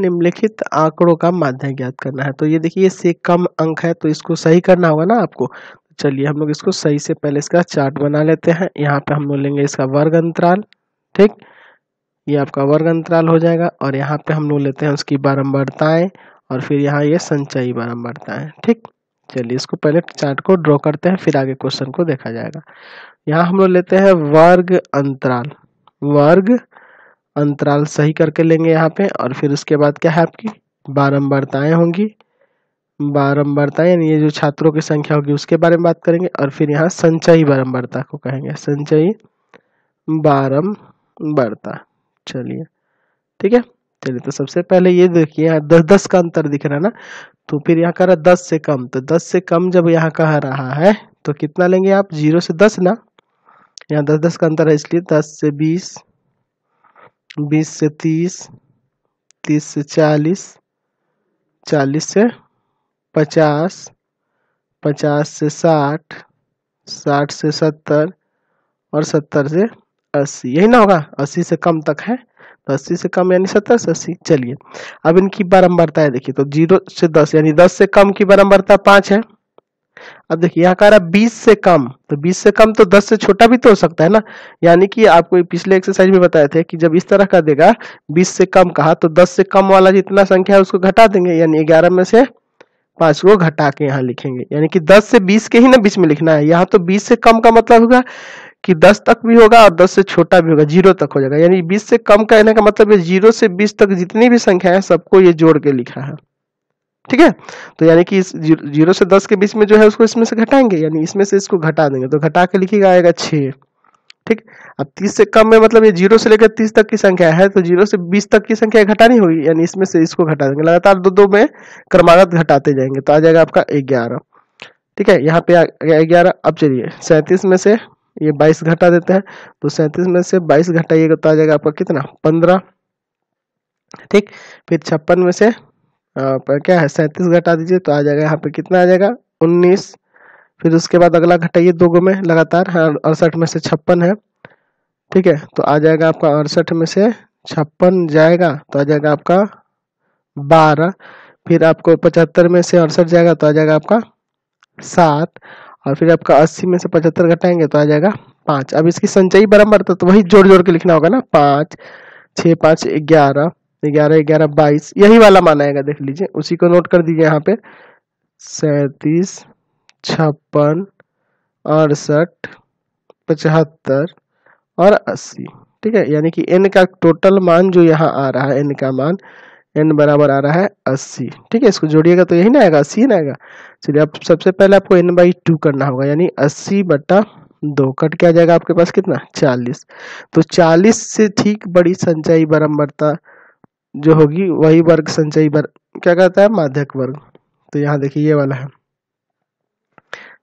निम्नलिखित आंकड़ों का माध्य ज्ञात करना है तो ये देखिए ये से कम अंक है तो इसको सही करना होगा ना आपको चलिए हम लोग इसको सही से पहले इसका चार्ट बना लेते हैं यहाँ पे हम लोग लेंगे इसका वर्ग अंतराल ठीक ये आपका वर्ग अंतराल हो जाएगा और यहाँ पे हम लोग लेते हैं उसकी बारम्बारताएँ और फिर यहाँ ये संचयी बारम्बारताएँ ठीक चलिए इसको पहले चार्ट को ड्रॉ करते हैं फिर आगे क्वेश्चन को देखा जाएगा यहाँ हम लोग लेते हैं वर्ग अंतराल वर्ग अंतराल सही करके लेंगे यहाँ पे और फिर उसके बाद क्या है आपकी बारम्बारताएँ होंगी बारम्बारता यानी ये जो छात्रों की संख्या होगी उसके बारे में बात करेंगे और फिर यहाँ संचयी बारम्बारता को कहेंगे संचयी बारम्बारता चलिए ठीक है चलिए तो सबसे पहले ये देखिए यहाँ दस दस का अंतर दिख रहा है ना तो फिर यहाँ कह रहा दस से कम तो दस से कम जब यहाँ कह रहा है तो कितना लेंगे आप जीरो से दस ना यहाँ दस दस का अंतर है इसलिए दस से बीस बीस से तीस तीस से चालीस चालीस से पचास पचास से साठ साठ से सत्तर और सत्तर से अस्सी यही ना होगा अस्सी से कम तक है तो अस्सी से कम यानी सत्तर से अस्सी चलिए अब इनकी बारंबारता है देखिए तो जीरो से दस यानी दस से कम की बारंबारता पाँच है अब देखिए यहाँ कह रहा है बीस से कम तो बीस से कम तो दस से छोटा भी तो हो सकता है ना यानी कि आपको पिछले एक्सरसाइज में बताए थे कि जब इस तरह का देगा बीस से कम कहा तो दस से कम वाला जितना संख्या है उसको घटा देंगे यानी ग्यारह में से पांच को घटा के यहाँ लिखेंगे यानी कि दस से बीस के ही ना बीच में लिखना है यहाँ तो बीस से कम का मतलब होगा कि दस तक भी होगा और दस से छोटा भी होगा जीरो तक हो जाएगा यानी बीस से कम कहने का मतलब जीरो से बीस तक जितनी भी संख्या है सबको ये जोड़ के लिखा है ठीक है तो यानी कि इस जीरो से दस के बीच में जो है उसको इसमें से घटाएंगे यानी इसमें से इसको घटा देंगे तो घटा के लिखेगा आएगा छः ठीक अब तीस से कम में मतलब ये जीरो से लेकर तीस तक की संख्या है तो जीरो से बीस तक की संख्या घटानी होगी यानी इसमें से इसको घटा देंगे लगातार दो दो में क्रमागत घटाते जाएंगे तो आ जाएगा आपका ग्यारह ठीक है यहाँ पे आ गया ग्यारह अब चलिए सैंतीस में से ये बाईस घटा देते हैं तो सैंतीस में से बाईस घटाइएगा तो आ जाएगा आपका कितना पंद्रह ठीक फिर छप्पन में से पर क्या है सैंतीस घटा दीजिए तो आ जाएगा यहाँ पे कितना आ जाएगा उन्नीस फिर उसके बाद अगला घटाइए दो गो में लगातार हाँ अड़सठ में से छप्पन है ठीक है तो आ जाएगा आपका अड़सठ में से छप्पन जाएगा तो आ जाएगा आपका बारह फिर आपको पचहत्तर में से अड़सठ जाएगा तो आ जाएगा आपका सात और फिर आपका अस्सी में से पचहत्तर घटाएंगे तो आ जाएगा पाँच अब इसकी संचयी बराबर तो वही जोड़ जोड़ के लिखना होगा ना पाँच छः पाँच ग्यारह ग्यारह ग्यारह बाईस यही वाला माना आएगा देख लीजिए उसी को नोट कर दीजिए यहाँ पे सैतीस छप्पन अड़सठ पचहत्तर और अस्सी ठीक है यानी कि एन का टोटल मान जो यहाँ आ रहा है एन का मान एन बराबर आ रहा है अस्सी ठीक है इसको जोड़िएगा तो यही ना आएगा अस्सी ना आएगा चलिए अब सबसे पहले आपको एन बाई टू करना होगा यानी अस्सी बटा दो कट के आ जाएगा आपके पास कितना चालीस तो चालीस से ठीक बड़ी संचाई बरम्बरता जो होगी वही वर्ग संचयी वर्ग क्या कहता है माध्यक वर्ग तो यहाँ देखिए ये वाला है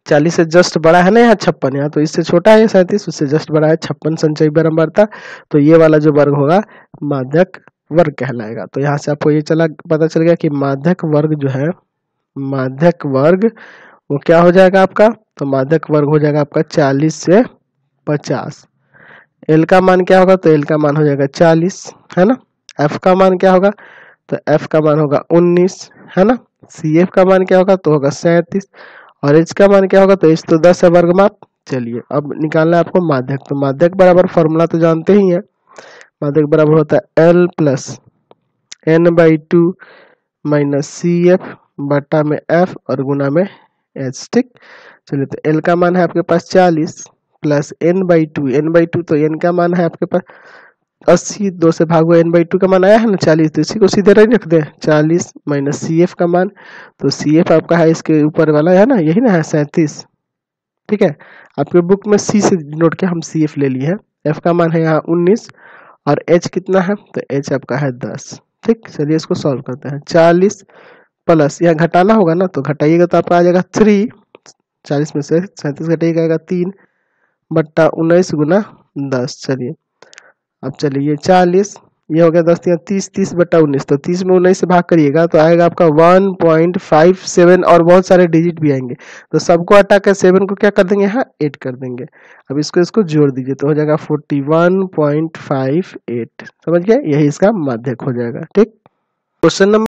चालीस से जस्ट बड़ा है ना यहाँ छप्पन यहाँ तो इससे छोटा है सैंतीस उससे जस्ट बड़ा है छप्पन संचयी बढ़ता तो ये वाला जो वर्ग होगा माध्यक वर्ग कहलाएगा तो यहाँ से आपको ये चला पता चल गया कि माध्यक वर्ग जो है माध्यक वर्ग वो क्या हो जाएगा आपका तो माध्यक वर्ग हो जाएगा आपका चालीस से पचास एल का मान क्या होगा तो एल का मान हो जाएगा चालीस है ना एफ का मान क्या होगा तो एफ का मान होगा 19 है ना सी एफ का मान क्या होगा तो होगा सैंतीस और एच का मान क्या होगा तो एच तो 10 है वर्गमाप चलिए अब निकालना है आपको माध्यक तो माध्यक बराबर फॉर्मूला तो जानते ही है माध्यक बराबर होता है L plus N by two minus C F बटा में एफ और गुना में एच ठीक चलिए तो एल का मान है आपके पास चालीस plus N by two N by two तो एन का मान है आपके पास अस्सी दो से भाग हुआ एन बाई टू का मान आया है ना चालीस तो इसी को सीधे रख दे चालीस माइनस सी एफ का मान तो सी एफ आपका है इसके ऊपर वाला है ना यही ना है सैंतीस ठीक है आपके बुक में सी से नोट के हम सी एफ ले लिए हैं एफ का मान है यहाँ उन्नीस और एच कितना है तो एच आपका है दस ठीक चलिए इसको सॉल्व करते हैं चालीस प्लस यहाँ घटाना होगा ना तो घटाइएगा तो आपका आ जाएगा थ्री चालीस में से सैंतीस घटाइएगा तीन बट्टा उन्नीस गुना दस चलिए अब चलिए चालीस ये हो गया दस तीन तीस तीस बटा उन्नीस तो तीस में उन्नीस से भाग करिएगा तो आएगा आपका वन पॉइंट फाइव सेवन और बहुत सारे डिजिट भी आएंगे तो सबको हटा कर सेवन को क्या कर देंगे यहाँ एट कर देंगे अब इसको इसको जोड़ दीजिए तो हो जाएगा forty one point five eight समझ गया यही इसका माध्यक हो जाएगा ठीक क्वेश्चन नंबर